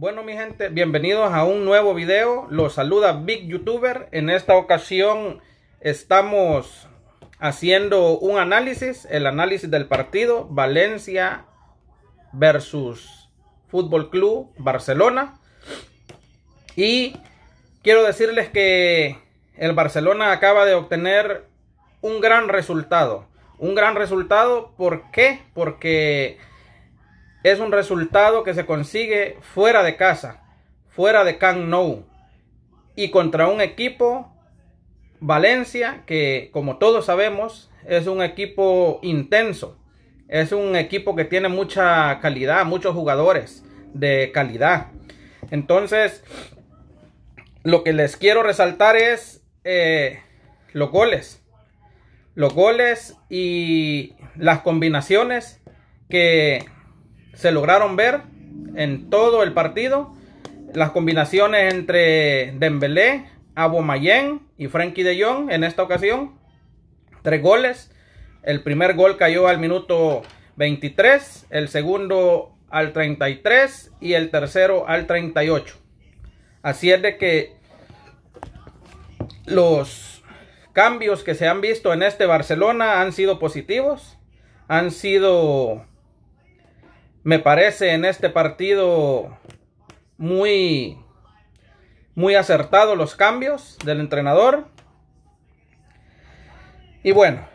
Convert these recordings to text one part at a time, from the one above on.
Bueno mi gente, bienvenidos a un nuevo video, los saluda Big Youtuber, en esta ocasión estamos haciendo un análisis, el análisis del partido Valencia versus Fútbol Club Barcelona y quiero decirles que el Barcelona acaba de obtener un gran resultado, un gran resultado, ¿por qué? Porque es un resultado que se consigue fuera de casa, fuera de Camp Nou y contra un equipo Valencia que como todos sabemos es un equipo intenso, es un equipo que tiene mucha calidad, muchos jugadores de calidad. Entonces, lo que les quiero resaltar es eh, los goles. Los goles y las combinaciones que se lograron ver en todo el partido. Las combinaciones entre Dembélé, Abomayén y Frankie de Jong en esta ocasión. Tres goles. El primer gol cayó al minuto 23, el segundo al 33 y el tercero al 38. Así es de que los cambios que se han visto en este Barcelona han sido positivos, han sido me parece en este partido muy, muy acertado los cambios del entrenador. Y bueno,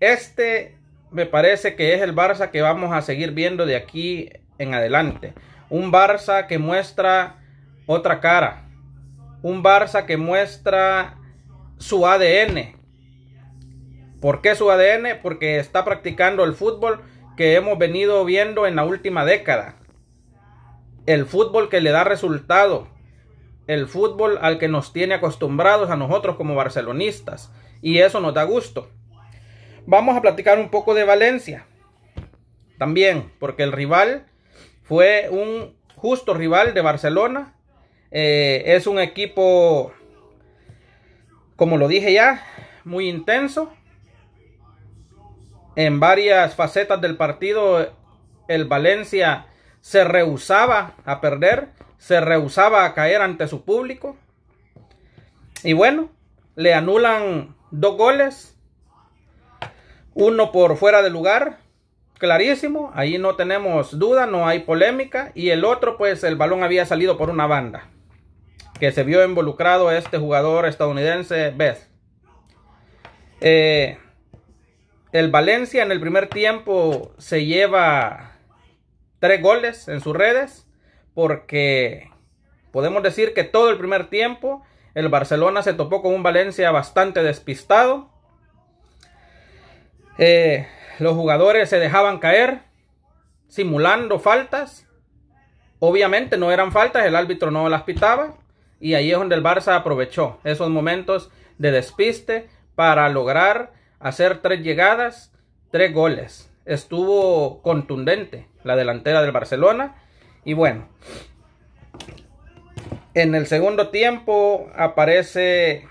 este me parece que es el Barça que vamos a seguir viendo de aquí en adelante. Un Barça que muestra otra cara. Un Barça que muestra su ADN. ¿Por qué su ADN? Porque está practicando el fútbol que hemos venido viendo en la última década. El fútbol que le da resultado. El fútbol al que nos tiene acostumbrados a nosotros como barcelonistas. Y eso nos da gusto. Vamos a platicar un poco de Valencia. También, porque el rival fue un justo rival de Barcelona. Eh, es un equipo, como lo dije ya, muy intenso en varias facetas del partido el Valencia se rehusaba a perder, se rehusaba a caer ante su público. Y bueno, le anulan dos goles, uno por fuera de lugar, clarísimo, ahí no tenemos duda, no hay polémica, y el otro pues el balón había salido por una banda, que se vio involucrado este jugador estadounidense Beth. Eh, el Valencia en el primer tiempo se lleva tres goles en sus redes porque podemos decir que todo el primer tiempo el Barcelona se topó con un Valencia bastante despistado. Eh, los jugadores se dejaban caer simulando faltas. Obviamente no eran faltas, el árbitro no las pitaba. Y ahí es donde el Barça aprovechó esos momentos de despiste para lograr hacer tres llegadas, tres goles. Estuvo contundente la delantera del Barcelona. Y bueno, en el segundo tiempo aparece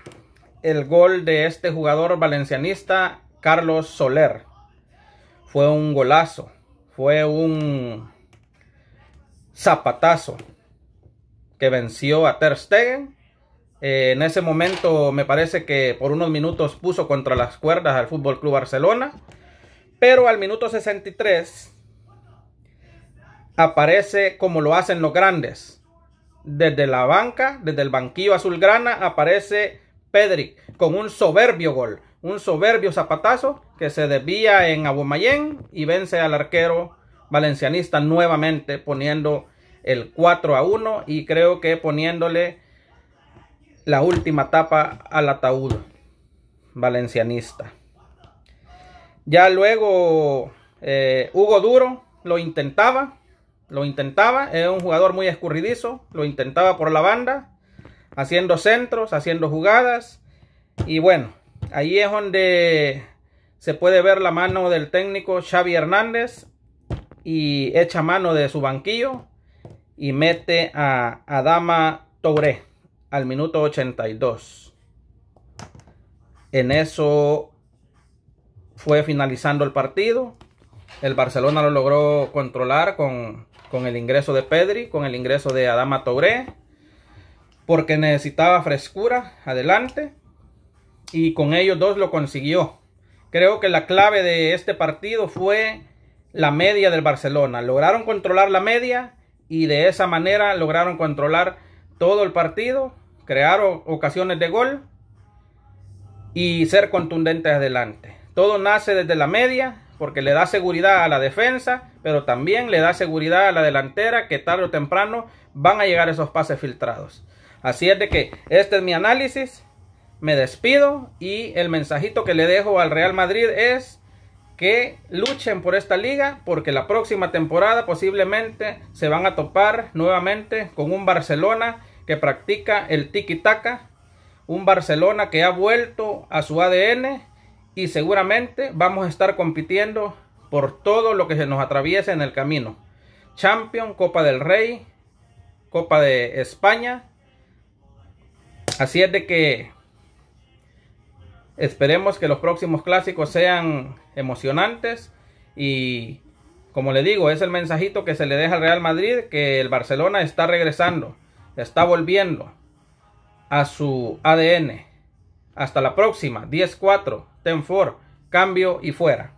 el gol de este jugador valencianista, Carlos Soler. Fue un golazo, fue un zapatazo que venció a Ter Stegen eh, en ese momento me parece que por unos minutos puso contra las cuerdas al FC Club Barcelona. Pero al minuto 63 aparece como lo hacen los grandes. Desde la banca, desde el banquillo azulgrana, aparece Pedri con un soberbio gol, un soberbio zapatazo que se desvía en Abomayén y vence al arquero valencianista nuevamente poniendo el 4 a 1 y creo que poniéndole la última tapa al ataúd valencianista. Ya luego eh, Hugo Duro lo intentaba, lo intentaba, es un jugador muy escurridizo, lo intentaba por la banda, haciendo centros, haciendo jugadas, y bueno, ahí es donde se puede ver la mano del técnico Xavi Hernández y echa mano de su banquillo y mete a Adama Touré al minuto 82. En eso fue finalizando el partido. El Barcelona lo logró controlar con, el ingreso de Pedri, con el ingreso de Adama Touré, porque necesitaba frescura adelante y con ellos dos lo consiguió. Creo que la clave de este partido fue la media del Barcelona. Lograron controlar la media y de esa manera lograron controlar todo el partido, crear ocasiones de gol y ser contundente adelante. Todo nace desde la media porque le da seguridad a la defensa, pero también le da seguridad a la delantera que tarde o temprano van a llegar esos pases filtrados. Así es de que este es mi análisis, me despido y el mensajito que le dejo al Real Madrid es que luchen por esta liga porque la próxima temporada posiblemente se van a topar nuevamente con un Barcelona que practica el tiki-taka, un Barcelona que ha vuelto a su ADN y seguramente vamos a estar compitiendo por todo lo que se nos atraviesa en el camino. Champion, Copa del Rey, Copa de España. Así es de que Esperemos que los próximos clásicos sean emocionantes y como le digo, es el mensajito que se le deja al Real Madrid que el Barcelona está regresando, está volviendo a su ADN. Hasta la próxima, 10-4, Ten 4 cambio y fuera.